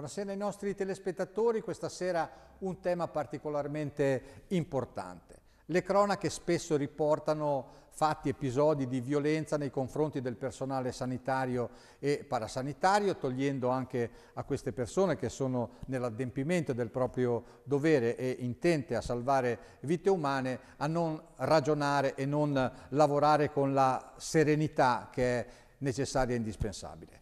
Buonasera ai nostri telespettatori, questa sera un tema particolarmente importante. Le cronache spesso riportano fatti, episodi di violenza nei confronti del personale sanitario e parasanitario, togliendo anche a queste persone che sono nell'adempimento del proprio dovere e intente a salvare vite umane, a non ragionare e non lavorare con la serenità che è necessaria e indispensabile.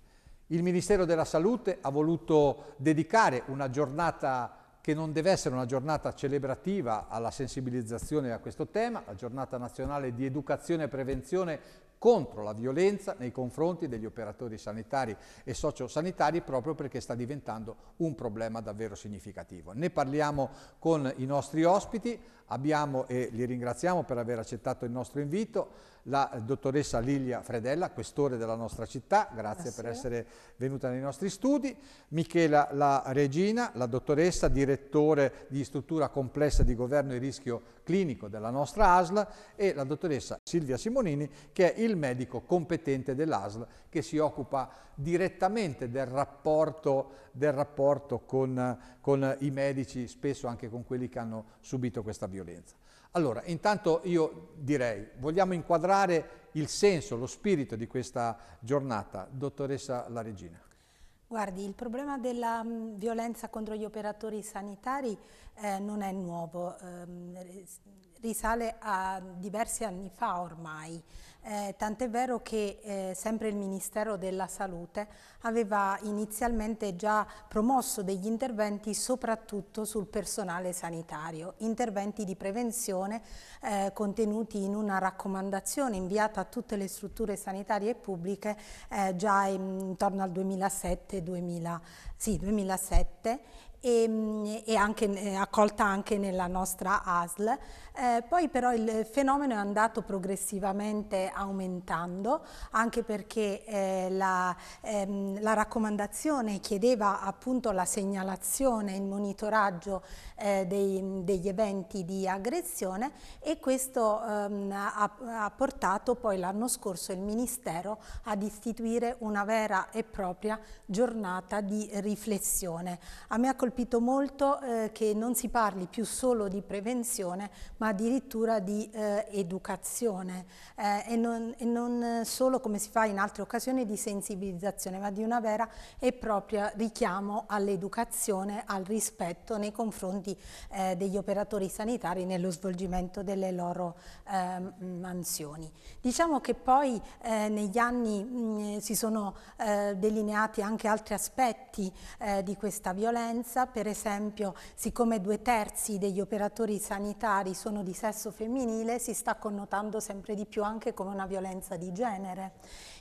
Il Ministero della Salute ha voluto dedicare una giornata che non deve essere una giornata celebrativa alla sensibilizzazione a questo tema, la giornata nazionale di educazione e prevenzione contro la violenza nei confronti degli operatori sanitari e sociosanitari proprio perché sta diventando un problema davvero significativo. Ne parliamo con i nostri ospiti, abbiamo e li ringraziamo per aver accettato il nostro invito, la dottoressa Lilia Fredella, questore della nostra città, grazie Buonasera. per essere venuta nei nostri studi, Michela La Regina, la dottoressa, direttore di struttura complessa di governo e rischio clinico della nostra ASL e la dottoressa Silvia Simonini che è il medico competente dell'ASL che si occupa direttamente del rapporto, del rapporto con, con i medici, spesso anche con quelli che hanno subito questa violenza. Allora, intanto io direi, vogliamo inquadrare il senso, lo spirito di questa giornata. Dottoressa La Regina. Guardi, il problema della mm, violenza contro gli operatori sanitari eh, non è nuovo. Eh, risale a diversi anni fa ormai, eh, tant'è vero che eh, sempre il Ministero della Salute aveva inizialmente già promosso degli interventi soprattutto sul personale sanitario, interventi di prevenzione eh, contenuti in una raccomandazione inviata a tutte le strutture sanitarie pubbliche eh, già intorno al 2007, 2000, sì, 2007 e, e anche, eh, accolta anche nella nostra ASL eh, poi però il fenomeno è andato progressivamente aumentando, anche perché eh, la, ehm, la, raccomandazione chiedeva appunto la segnalazione, il monitoraggio eh, dei, degli eventi di aggressione e questo ehm, ha, ha, portato poi l'anno scorso il Ministero ad istituire una vera e propria giornata di riflessione. A me ha colpito molto eh, che non si parli più solo di prevenzione, ma addirittura di eh, educazione eh, e, non, e, non, solo come si fa in altre occasioni di sensibilizzazione, ma di una vera e propria richiamo all'educazione, al rispetto nei confronti eh, degli operatori sanitari nello svolgimento delle loro ehm, mansioni. Diciamo che poi eh, negli anni mh, mm, si sono eh, delineati anche altri aspetti eh, di questa violenza, per esempio siccome due terzi degli operatori sanitari sono sono di sesso femminile si sta connotando sempre di più anche come una violenza di genere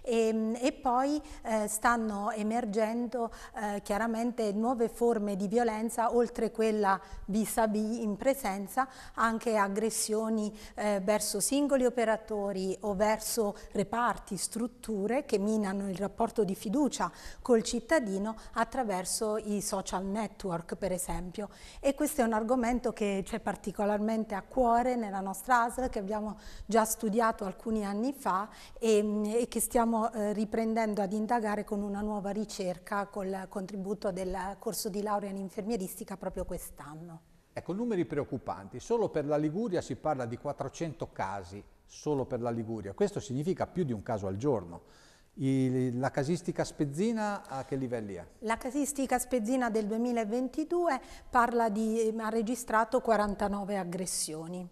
e, ehm, e poi eh, stanno emergendo eh, chiaramente nuove forme di violenza oltre quella vis-à-vis in presenza anche aggressioni eh, verso singoli operatori o verso reparti, strutture che minano il rapporto di fiducia col cittadino attraverso i social network per esempio e questo è un argomento che c'è particolarmente a cuore nella nostra ASL che abbiamo già studiato alcuni anni fa e, ehm, e che stiamo stiamo eh, riprendendo ad indagare con una nuova ricerca col contributo del corso di laurea in infermieristica proprio quest'anno. Ecco, numeri preoccupanti. Solo per la Liguria si parla di 400 casi, solo per la Liguria. Questo significa più di un caso al giorno. Il, la casistica spezzina a che livelli è? La casistica spezzina del 2022 parla di, ehm, ha registrato 49 aggressioni.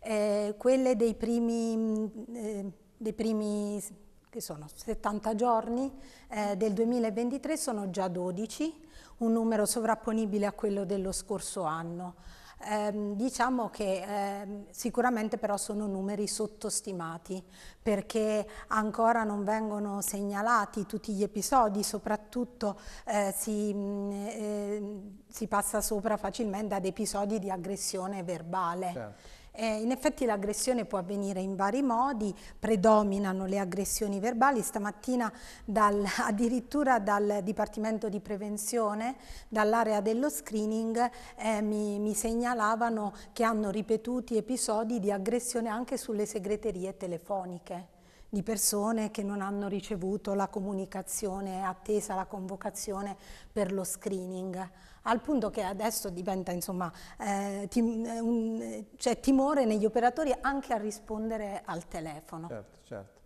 Eh, quelle dei primi, mm, eh, dei primi che sono 70 giorni eh, del 2023, sono già 12, un numero sovrapponibile a quello dello scorso anno. Eh, diciamo che eh, sicuramente però sono numeri sottostimati perché ancora non vengono segnalati tutti gli episodi, soprattutto eh, si, mm, eh, si, passa sopra facilmente ad episodi di aggressione verbale. Certo eh, in effetti l'aggressione può avvenire in vari modi, predominano le aggressioni verbali, stamattina dal, addirittura dal Dipartimento di Prevenzione, dall'area dello screening, eh, mi, mi, segnalavano che hanno ripetuti episodi di aggressione anche sulle segreterie telefoniche di persone che non hanno ricevuto la comunicazione attesa, la convocazione per lo screening al punto che adesso diventa insomma, eh, tim eh, un, cioè, timore negli operatori anche a rispondere al telefono. Certo, certo.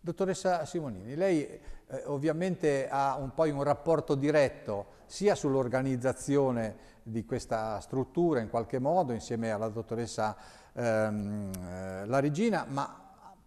Dottoressa Simonini, lei eh, ovviamente ha un, poi un rapporto diretto sia sull'organizzazione di questa struttura in qualche modo insieme alla dottoressa ehm, eh, La Regina, ma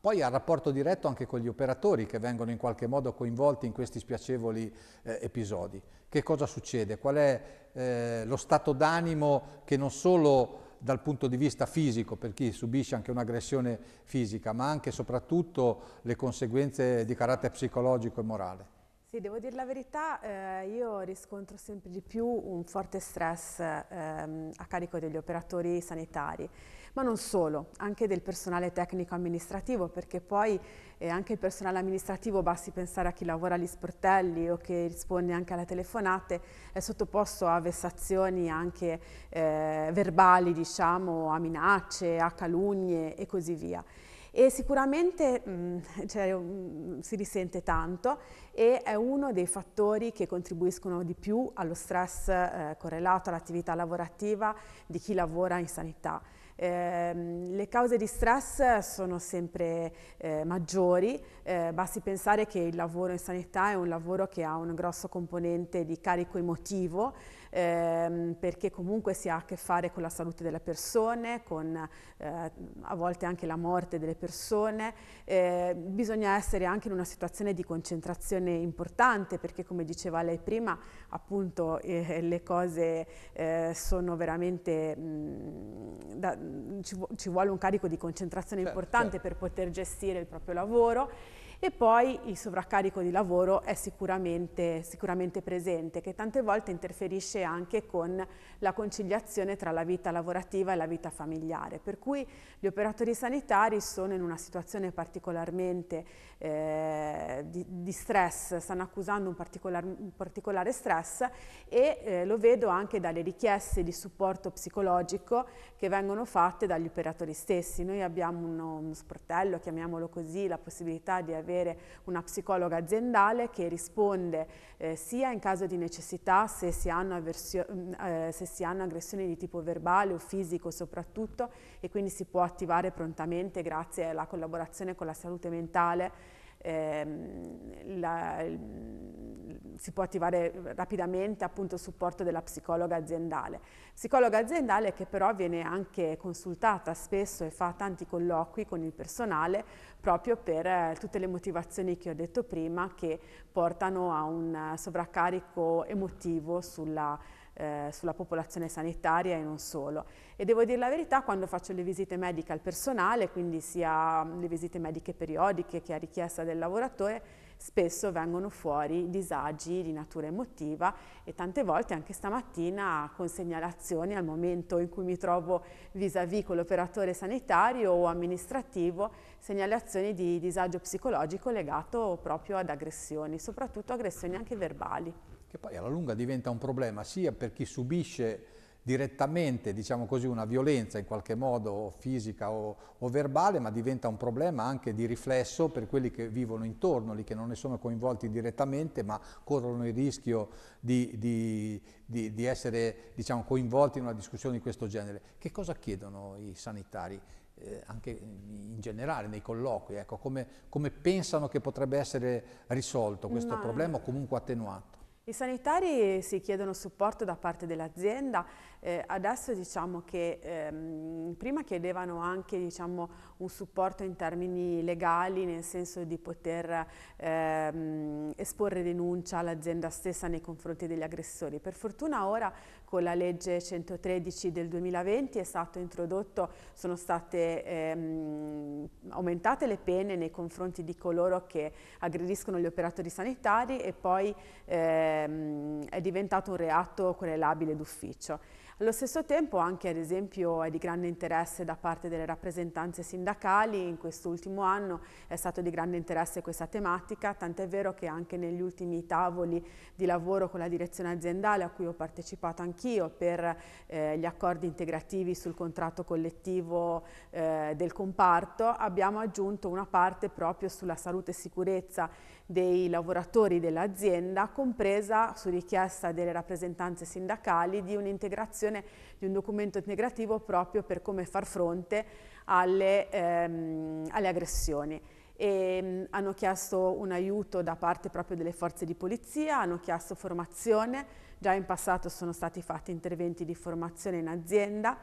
poi al rapporto diretto anche con gli operatori che vengono in qualche modo coinvolti in questi spiacevoli eh, episodi. Che cosa succede? Qual è eh, lo stato d'animo che non solo dal punto di vista fisico, per chi subisce anche un'aggressione fisica, ma anche e soprattutto le conseguenze di carattere psicologico e morale? Sì, devo dire la verità, eh, io riscontro sempre di più un forte stress ehm, a carico degli operatori sanitari, ma non solo, anche del personale tecnico amministrativo, perché poi eh, anche il personale amministrativo, basti pensare a chi lavora agli sportelli o che risponde anche alle telefonate, è sottoposto a vessazioni anche eh, verbali, diciamo, a minacce, a calunnie e così via e sicuramente mh, mm, cioè, mh, mm, si risente tanto e è uno dei fattori che contribuiscono di più allo stress eh, correlato all'attività lavorativa di chi lavora in sanità. Ehm, le cause di stress sono sempre eh, maggiori, eh, basti pensare che il lavoro in sanità è un lavoro che ha un grosso componente di carico emotivo, ehm, perché comunque si ha a che fare con la salute delle persone, con eh, a volte anche la morte delle persone. Eh, bisogna essere anche in una situazione di concentrazione importante, perché come diceva lei prima, appunto eh, le cose sono veramente mh, mm, da, ci, vu ci, vuole un carico di concentrazione certo, importante certo. per poter gestire il proprio lavoro e poi il sovraccarico di lavoro è sicuramente, sicuramente, presente, che tante volte interferisce anche con la conciliazione tra la vita lavorativa e la vita familiare. Per cui gli operatori sanitari sono in una situazione particolarmente eh, di, di, stress, stanno accusando un, particolar, un particolare stress e eh, lo vedo anche dalle richieste di supporto psicologico che vengono fatte dagli operatori stessi. Noi abbiamo uno, uno sportello, chiamiamolo così, la possibilità di avere una psicologa aziendale che risponde eh, sia in caso di necessità se si hanno, mm, eh, se si hanno aggressioni di tipo verbale o fisico soprattutto e quindi si può attivare prontamente grazie alla collaborazione con la salute mentale ehm, la, si può attivare rapidamente appunto il supporto della psicologa aziendale. Psicologa aziendale che però viene anche consultata spesso e fa tanti colloqui con il personale proprio per eh, tutte le motivazioni che ho detto prima che portano a un sovraccarico emotivo sulla eh, sulla popolazione sanitaria e non solo. E devo dire la verità, quando faccio le visite mediche al personale, quindi sia le visite mediche periodiche che a richiesta del lavoratore, spesso vengono fuori disagi di natura emotiva e tante volte anche stamattina con segnalazioni al momento in cui mi trovo vis-à-vis -vis con l'operatore sanitario o amministrativo, segnalazioni di disagio psicologico legato proprio ad aggressioni, soprattutto aggressioni anche verbali che poi alla lunga diventa un problema sia per chi subisce direttamente diciamo così, una violenza in qualche modo fisica o, o, verbale, ma diventa un problema anche di riflesso per quelli che vivono intorno, lì che non ne sono coinvolti direttamente, ma corrono il rischio di, di, di, di essere diciamo, coinvolti in una discussione di questo genere. Che cosa chiedono i sanitari? Eh, anche in generale nei colloqui, ecco, come, come, pensano che potrebbe essere risolto questo ma... problema o comunque attenuato? I sanitari si chiedono supporto da parte dell'azienda, eh, adesso diciamo che ehm, prima chiedevano anche diciamo, un supporto in termini legali, nel senso di poter ehm, esporre denuncia all'azienda stessa nei confronti degli aggressori. Per fortuna ora con la legge 113 del 2020 è stato introdotto, sono state ehm, aumentate le pene nei confronti di coloro che aggrediscono gli operatori sanitari e poi ehm, è diventato un reato querelabile d'ufficio. Allo stesso tempo anche ad esempio è di grande interesse da parte delle rappresentanze sindacali, in quest'ultimo anno è stato di grande interesse questa tematica, tant'è vero che anche negli ultimi tavoli di lavoro con la direzione aziendale a cui ho partecipato anch'io per eh, gli accordi integrativi sul contratto collettivo eh, del comparto abbiamo aggiunto una parte proprio sulla salute e sicurezza dei lavoratori dell'azienda, compresa su richiesta delle rappresentanze sindacali di un'integrazione di un documento integrativo proprio per come far fronte alle, ehm, alle aggressioni. E, mh, mm, hanno chiesto un aiuto da parte proprio delle forze di polizia, hanno chiesto formazione, già in passato sono stati fatti interventi di formazione in azienda,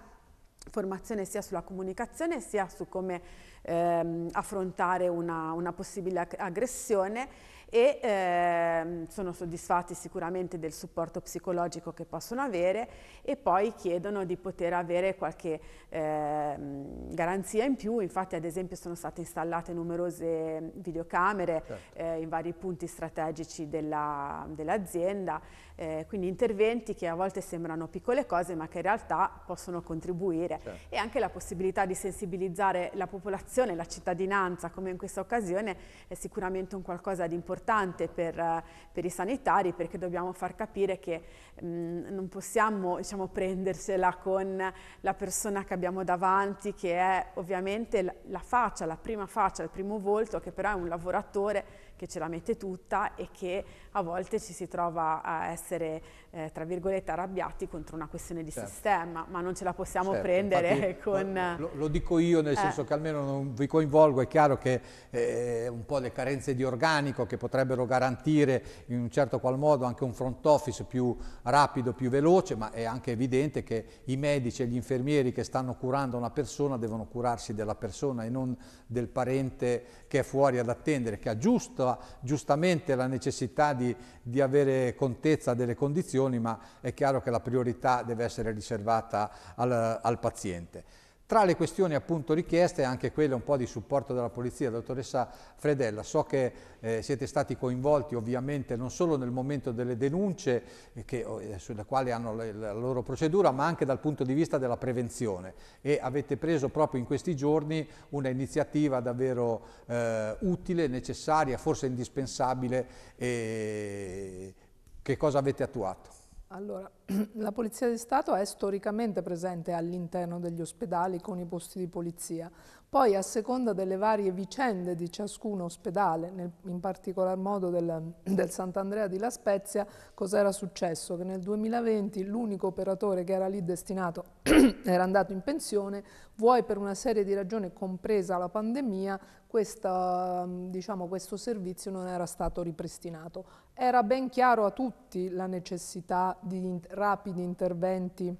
formazione sia sulla comunicazione sia su come ehm, affrontare una, una possibile aggressione e ehm, sono soddisfatti sicuramente del supporto psicologico che possono avere e poi chiedono di poter avere qualche ehm, garanzia in più, infatti ad esempio sono state installate numerose videocamere certo. eh, in vari punti strategici della, dell'azienda, eh, quindi interventi che a volte sembrano piccole cose ma che in realtà possono contribuire certo. e anche la possibilità di sensibilizzare la popolazione, la cittadinanza come in questa occasione è sicuramente un qualcosa di importante importante per, eh, per, i sanitari perché dobbiamo far capire che mh, mm, non possiamo diciamo, prendersela con la persona che abbiamo davanti, che è ovviamente la, la faccia, la prima faccia, il primo volto, che però è un lavoratore che ce la mette tutta e che a volte ci si trova a essere eh, tra virgolette arrabbiati contro una questione di certo. sistema, ma non ce la possiamo certo. prendere Infatti, con... Lo, lo, dico io nel eh. senso che almeno non vi coinvolgo, è chiaro che eh, un po' le carenze di organico che potrebbero garantire in un certo qual modo anche un front office più rapido, più veloce, ma è anche evidente che i medici e gli infermieri che stanno curando una persona devono curarsi della persona e non del parente che è fuori ad attendere, che ha giusta, giustamente la necessità di, di avere contezza delle condizioni soluzioni, ma è chiaro che la priorità deve essere riservata al, al paziente. Tra le questioni appunto richieste anche quelle un po' di supporto della Polizia, dottoressa Fredella, so che eh, siete stati coinvolti ovviamente non solo nel momento delle denunce eh, che, oh, eh, sulle quali hanno le, la loro procedura, ma anche dal punto di vista della prevenzione e avete preso proprio in questi giorni una iniziativa davvero eh, utile, necessaria, forse indispensabile e, che cosa avete attuato? Allora, la Polizia di Stato è storicamente presente all'interno degli ospedali con i posti di polizia. Poi a seconda delle varie vicende di ciascun ospedale, nel, in particolar modo del, del Sant'Andrea di La Spezia, cos'era successo? Che nel 2020 l'unico operatore che era lì destinato era andato in pensione, vuoi per una serie di ragioni, compresa la pandemia, questa, diciamo, questo servizio non era stato ripristinato. Era ben chiaro a tutti la necessità di in, rapidi interventi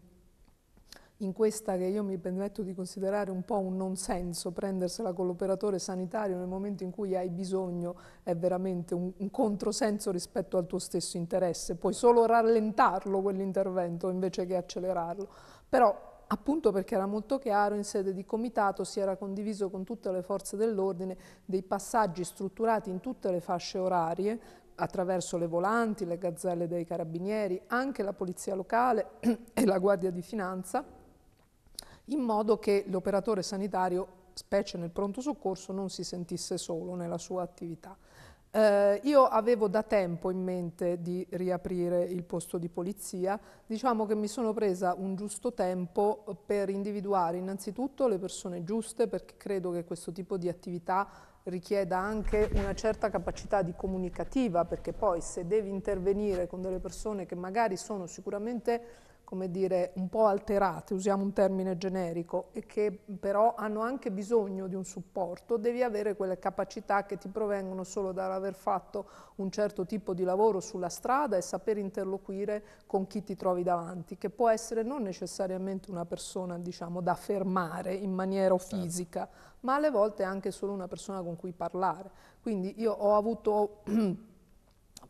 in questa che io mi permetto di considerare un po' un non senso, prendersela con l'operatore sanitario nel momento in cui hai bisogno è veramente un, un controsenso rispetto al tuo stesso interesse, puoi solo rallentarlo quell'intervento invece che accelerarlo, però appunto perché era molto chiaro in sede di comitato si era condiviso con tutte le forze dell'ordine dei passaggi strutturati in tutte le fasce orarie attraverso le volanti, le gazzelle dei carabinieri, anche la polizia locale e la guardia di finanza in modo che l'operatore sanitario, specie nel pronto soccorso, non si sentisse solo nella sua attività. Eh, io avevo da tempo in mente di riaprire il posto di polizia, diciamo che mi sono presa un giusto tempo per individuare innanzitutto le persone giuste perché credo che questo tipo di attività richieda anche una certa capacità di comunicativa perché poi se devi intervenire con delle persone che magari sono sicuramente come dire, un po' alterate, usiamo un termine generico, e che però hanno anche bisogno di un supporto, devi avere quelle capacità che ti provengono solo dall'aver fatto un certo tipo di lavoro sulla strada e saper interloquire con chi ti trovi davanti, che può essere non necessariamente una persona, diciamo, da fermare in maniera certo. fisica, ma alle volte anche solo una persona con cui parlare. Quindi io ho avuto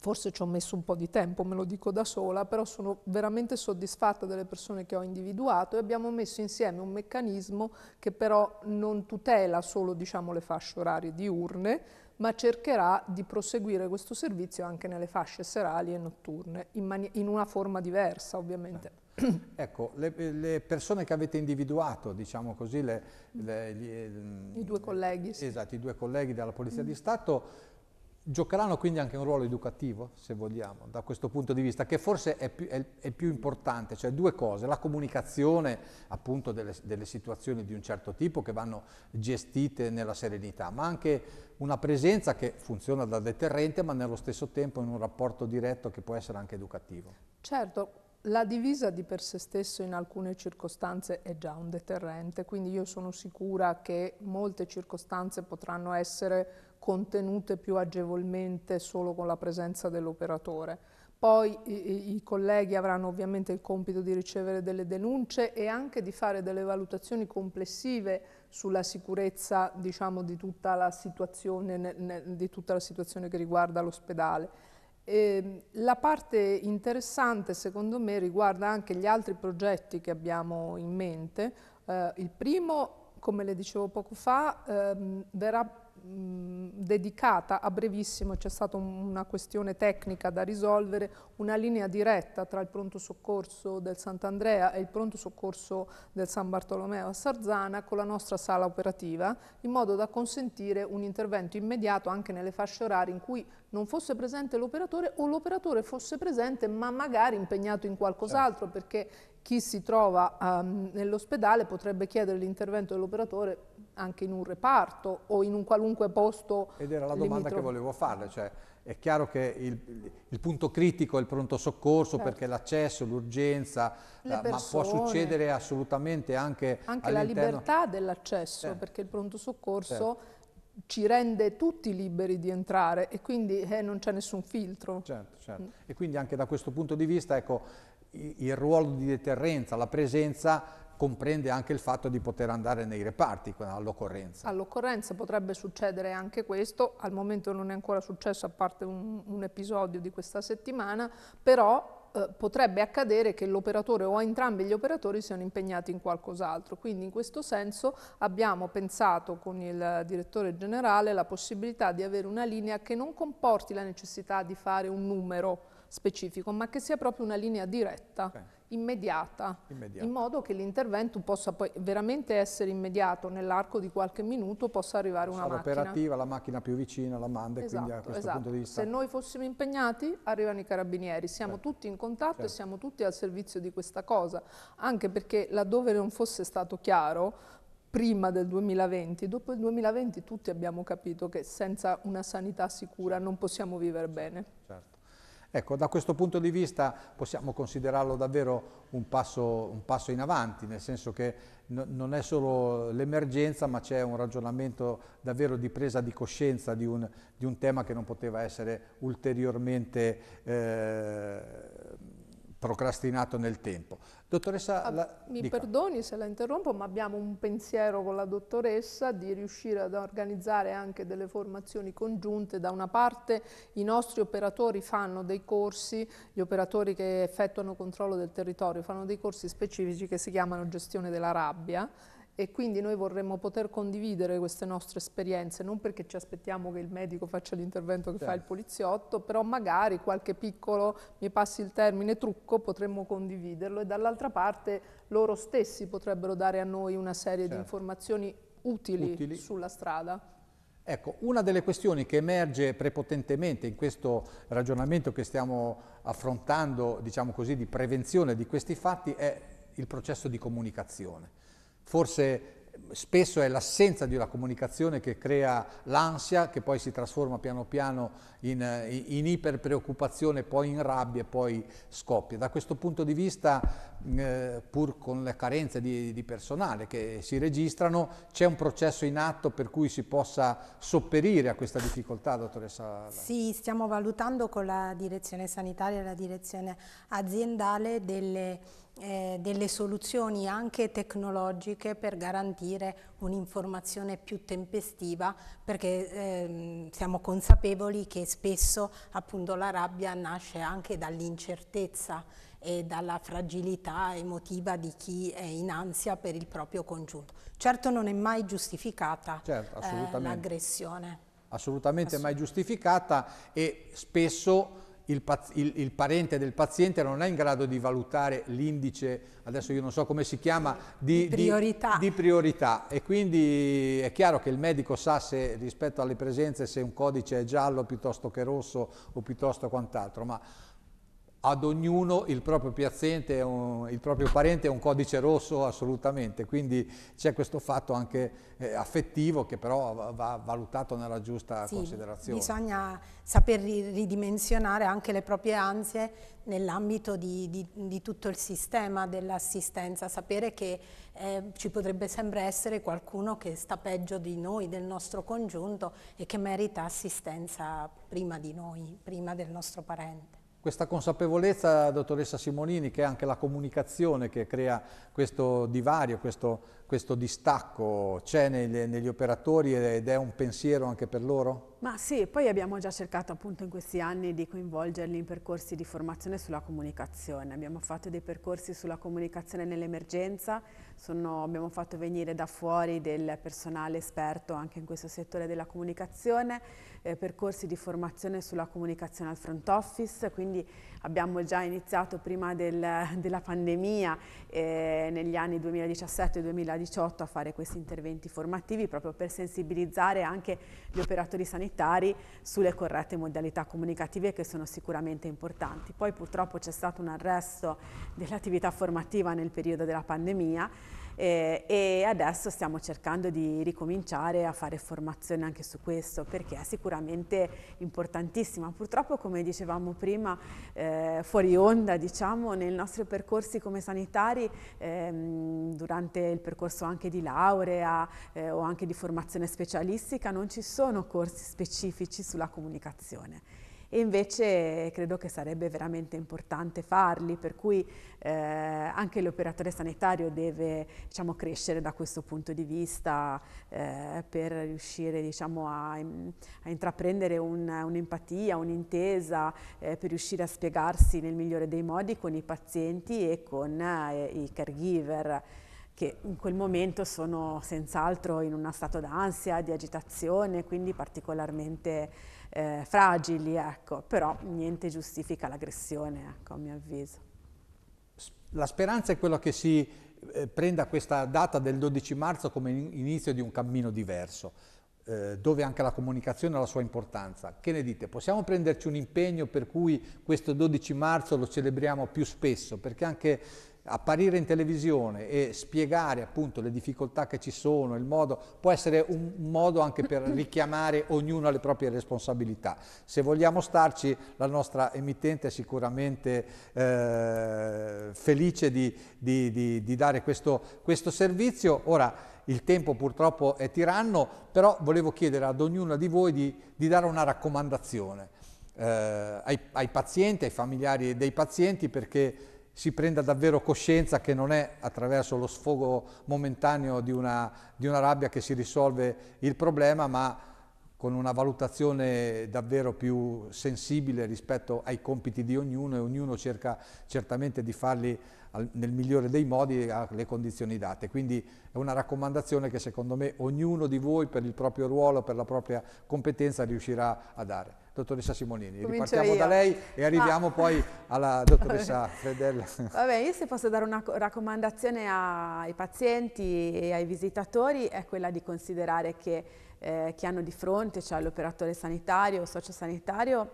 forse ci ho messo un po' di tempo, me lo dico da sola, però sono veramente soddisfatta delle persone che ho individuato e abbiamo messo insieme un meccanismo che però non tutela solo diciamo, le fasce orarie diurne, ma cercherà di proseguire questo servizio anche nelle fasce serali e notturne, in, in una forma diversa ovviamente. Eh. Ecco, le, le, persone che avete individuato, diciamo così, le, le, gli, I due colleghi. Esatto, i due colleghi della Polizia mm. di Stato, giocheranno quindi anche un ruolo educativo, se vogliamo, da questo punto di vista, che forse è più, è, è più importante, cioè due cose, la comunicazione appunto delle, delle, situazioni di un certo tipo che vanno gestite nella serenità, ma anche una presenza che funziona da deterrente, ma nello stesso tempo in un rapporto diretto che può essere anche educativo. Certo, la divisa di per sé stesso in alcune circostanze è già un deterrente, quindi io sono sicura che molte circostanze potranno essere contenute più agevolmente solo con la presenza dell'operatore. Poi i, i, colleghi avranno ovviamente il compito di ricevere delle denunce e anche di fare delle valutazioni complessive sulla sicurezza diciamo, di, tutta ne, ne, di tutta la situazione che riguarda l'ospedale. Ehm, la parte interessante secondo me riguarda anche gli altri progetti che abbiamo in mente. Eh, il primo, come le dicevo poco fa, ehm, verrà dedicata a brevissimo, c'è stata un, una questione tecnica da risolvere, una linea diretta tra il pronto soccorso del Sant'Andrea e il pronto soccorso del San Bartolomeo a Sarzana con la nostra sala operativa, in modo da consentire un intervento immediato anche nelle fasce orarie in cui non fosse presente l'operatore o l'operatore fosse presente ma magari impegnato in qualcos'altro certo. perché chi si trova um, nell'ospedale potrebbe chiedere l'intervento dell'operatore anche in un reparto o in un qualunque posto. Ed era la domanda limitro... che volevo farle, cioè è chiaro che il, il punto critico è il pronto soccorso certo. perché l'accesso, l'urgenza, eh, ma può succedere assolutamente anche Anche la libertà dell'accesso, certo. perché il pronto soccorso certo. ci rende tutti liberi di entrare e quindi eh, non c'è nessun filtro. Certo, certo. Mm. E quindi anche da questo punto di vista, ecco, il ruolo di deterrenza, la presenza comprende anche il fatto di poter andare nei reparti all'occorrenza. All'occorrenza potrebbe succedere anche questo, al momento non è ancora successo a parte un, un episodio di questa settimana, però eh, potrebbe accadere che l'operatore o entrambi gli operatori siano impegnati in qualcos'altro. Quindi in questo senso abbiamo pensato con il direttore generale la possibilità di avere una linea che non comporti la necessità di fare un numero specifico, ma che sia proprio una linea diretta. Okay immediata, immediata, in modo che l'intervento possa poi veramente essere immediato, nell'arco di qualche minuto possa arrivare una Sarà macchina. operativa, la macchina più vicina la manda esatto, quindi a esatto, questo esatto. punto di vista... Se noi fossimo impegnati arrivano i carabinieri, siamo certo. tutti in contatto certo. e siamo tutti al servizio di questa cosa, anche perché laddove non fosse stato chiaro prima del 2020, dopo il 2020 tutti abbiamo capito che senza una sanità sicura certo. non possiamo vivere certo. bene. Certo. Ecco, da questo punto di vista possiamo considerarlo davvero un passo, un passo in avanti, nel senso che non è solo l'emergenza, ma c'è un ragionamento davvero di presa di coscienza di un, di un tema che non poteva essere ulteriormente eh, procrastinato nel tempo. Dottoressa... Ah, la... mi dica. perdoni se la interrompo, ma abbiamo un pensiero con la dottoressa di riuscire ad organizzare anche delle formazioni congiunte. Da una parte i nostri operatori fanno dei corsi, gli operatori che effettuano controllo del territorio fanno dei corsi specifici che si chiamano gestione della rabbia, e quindi noi vorremmo poter condividere queste nostre esperienze, non perché ci aspettiamo che il medico faccia l'intervento che certo. fa il certo. poliziotto, però magari qualche piccolo, mi passi il termine, trucco potremmo condividerlo e dall'altra parte loro stessi potrebbero dare a noi una serie certo. di informazioni utili, utili sulla strada. Ecco, una delle questioni che emerge prepotentemente in questo ragionamento che stiamo affrontando, diciamo così, di prevenzione di questi fatti è il processo di comunicazione. Forse eh, spesso è l'assenza di una comunicazione che crea l'ansia, che poi si trasforma piano piano in, eh, in iperpreoccupazione, poi in rabbia e poi scoppia. Da questo punto di vista, mm, eh, pur con le carenze di, di, personale che si registrano, c'è un processo in atto per cui si possa sopperire a questa difficoltà, dottoressa? Sì, stiamo valutando con la direzione sanitaria e la direzione aziendale delle eh, delle soluzioni anche tecnologiche per garantire un'informazione più tempestiva perché ehm, siamo consapevoli che spesso appunto la rabbia nasce anche dall'incertezza e dalla fragilità emotiva di chi è in ansia per il proprio congiunto. Certo non è mai giustificata certo, eh, l'aggressione. Assolutamente Assolut mai giustificata e spesso il, il, il, parente del paziente non è in grado di valutare l'indice, adesso io non so come si chiama, di, di, priorità. di, priorità. e quindi è chiaro che il medico sa se rispetto alle presenze se un codice è giallo piuttosto che rosso o piuttosto quant'altro, ma ad ognuno il proprio piazzente, il proprio parente è un codice rosso assolutamente, quindi c'è questo fatto anche eh, affettivo che però va valutato nella giusta sì, considerazione. Bisogna saper ridimensionare anche le proprie ansie nell'ambito di, di, di, tutto il sistema dell'assistenza, sapere che eh, ci potrebbe sempre essere qualcuno che sta peggio di noi, del nostro congiunto e che merita assistenza prima di noi, prima del nostro parente. Questa consapevolezza, dottoressa Simonini, che è anche la comunicazione che crea questo divario, questo questo distacco c'è negli operatori ed è un pensiero anche per loro? Ma sì, poi abbiamo già cercato appunto in questi anni di coinvolgerli in percorsi di formazione sulla comunicazione. Abbiamo fatto dei percorsi sulla comunicazione nell'emergenza, abbiamo fatto venire da fuori del personale esperto anche in questo settore della comunicazione, eh, percorsi di formazione sulla comunicazione al front office, quindi abbiamo già iniziato prima del, della pandemia eh, negli anni 2017 2018 2018 a fare questi interventi formativi proprio per sensibilizzare anche gli operatori sanitari sulle corrette modalità comunicative che sono sicuramente importanti. Poi purtroppo c'è stato un arresto dell'attività formativa nel periodo della pandemia eh, e adesso stiamo cercando di ricominciare a fare formazione anche su questo perché è sicuramente importantissima. Purtroppo come dicevamo prima eh, fuori onda diciamo nei nostri percorsi come sanitari ehm, durante il percorso anche di laurea eh, o anche di formazione specialistica non ci sono corsi specifici sulla comunicazione e invece credo che sarebbe veramente importante farli, per cui eh, anche l'operatore sanitario deve diciamo, crescere da questo punto di vista eh, per riuscire diciamo, a, a, intraprendere un, un'empatia, un'intesa, eh, per riuscire a spiegarsi nel migliore dei modi con i pazienti e con eh, i caregiver che in quel momento sono senz'altro in uno stato d'ansia, di agitazione, quindi particolarmente eh, fragili, ecco. però niente giustifica l'aggressione, ecco, a mio avviso. La speranza è quella che si eh, prenda questa data del 12 marzo come inizio di un cammino diverso, eh, dove anche la comunicazione ha la sua importanza. Che ne dite? Possiamo prenderci un impegno per cui questo 12 marzo lo celebriamo più spesso? Perché anche apparire in televisione e spiegare appunto le difficoltà che ci sono, il modo, può essere un modo anche per richiamare ognuno alle proprie responsabilità. Se vogliamo starci, la nostra emittente è sicuramente eh, felice di, di, di, di dare questo, questo servizio. Ora, il tempo purtroppo è tiranno, però volevo chiedere ad ognuna di voi di, di dare una raccomandazione eh, ai, ai, pazienti, ai familiari dei pazienti, perché si prenda davvero coscienza che non è attraverso lo sfogo momentaneo di una, di una rabbia che si risolve il problema, ma con una valutazione davvero più sensibile rispetto ai compiti di ognuno e ognuno cerca certamente di farli al, nel migliore dei modi alle condizioni date. Quindi è una raccomandazione che secondo me ognuno di voi per il proprio ruolo, per la propria competenza riuscirà a dare dottoressa Simonini. Comincio Ripartiamo io. da lei e arriviamo ah. poi alla dottoressa Fredella. Vabbè, io se posso dare una raccomandazione ai pazienti e ai visitatori è quella di considerare che eh, chi hanno di fronte, cioè l'operatore sanitario o sociosanitario,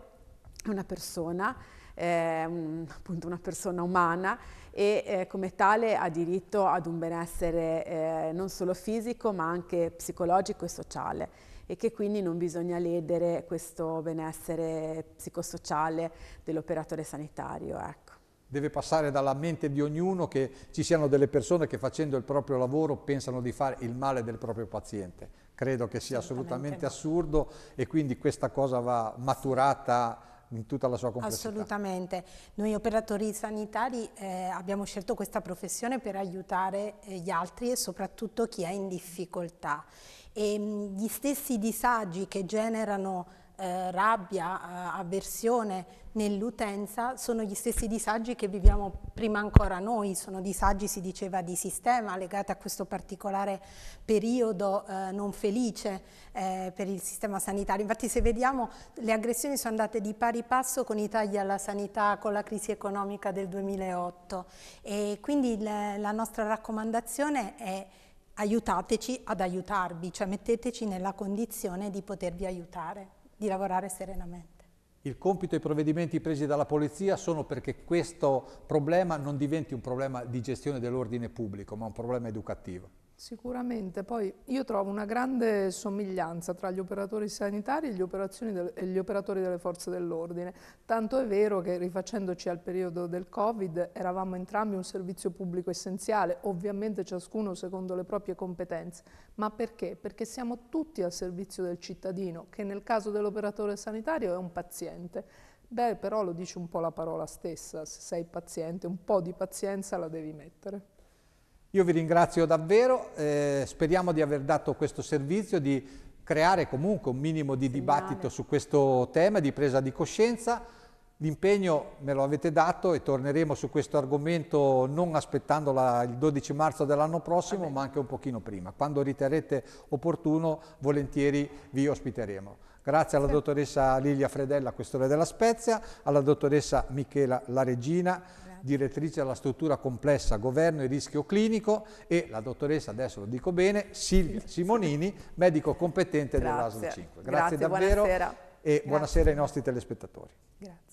è una persona eh, un, appunto una persona umana e eh, come tale ha diritto ad un benessere eh, non solo fisico ma anche psicologico e sociale e che quindi non bisogna ledere questo benessere psicosociale dell'operatore sanitario. Ecco. Deve passare dalla mente di ognuno che ci siano delle persone che facendo il proprio lavoro pensano di fare il male del proprio paziente. Credo che sia assolutamente, assolutamente no. assurdo e quindi questa cosa va maturata in tutta la sua complessità. Assolutamente. Noi operatori sanitari eh, abbiamo scelto questa professione per aiutare eh, gli altri e soprattutto chi è in difficoltà. E, mh, gli stessi disagi che generano eh, rabbia, eh, avversione nell'utenza sono gli stessi disagi che viviamo prima ancora noi, sono disagi si diceva di sistema legati a questo particolare periodo eh, non felice eh, per il sistema sanitario. Infatti se vediamo le aggressioni sono andate di pari passo con i tagli alla sanità, con la crisi economica del 2008 e quindi le, la nostra raccomandazione è aiutateci ad aiutarvi, cioè metteteci nella condizione di potervi aiutare di lavorare serenamente. Il compito e i provvedimenti presi dalla Polizia sono perché questo problema non diventi un problema di gestione dell'ordine pubblico, ma un problema educativo. Sicuramente, poi io trovo una grande somiglianza tra gli operatori sanitari e gli, del, e gli operatori delle forze dell'ordine, tanto è vero che rifacendoci al periodo del Covid eravamo entrambi un servizio pubblico essenziale, ovviamente ciascuno secondo le proprie competenze, ma perché? Perché siamo tutti al servizio del cittadino, che nel caso dell'operatore sanitario è un paziente. Beh, però lo dice un po' la parola stessa, se sei paziente, un po' di pazienza la devi mettere. Io vi ringrazio davvero, eh, speriamo di aver dato questo servizio, di creare comunque un minimo di dibattito su questo tema, di presa di coscienza. L'impegno me lo avete dato e torneremo su questo argomento non aspettando la, il 12 marzo dell'anno prossimo, ma anche un pochino prima. Quando riterrete opportuno, volentieri vi ospiteremo. Grazie alla dottoressa Lilia Fredella, questore della Spezia, alla dottoressa Michela La Regina direttrice della struttura complessa governo e rischio clinico e la dottoressa, adesso lo dico bene, Silvia Simonini, medico competente dell'ASL 5. Grazie, Grazie davvero buonasera. e buonasera ai nostri telespettatori. Grazie.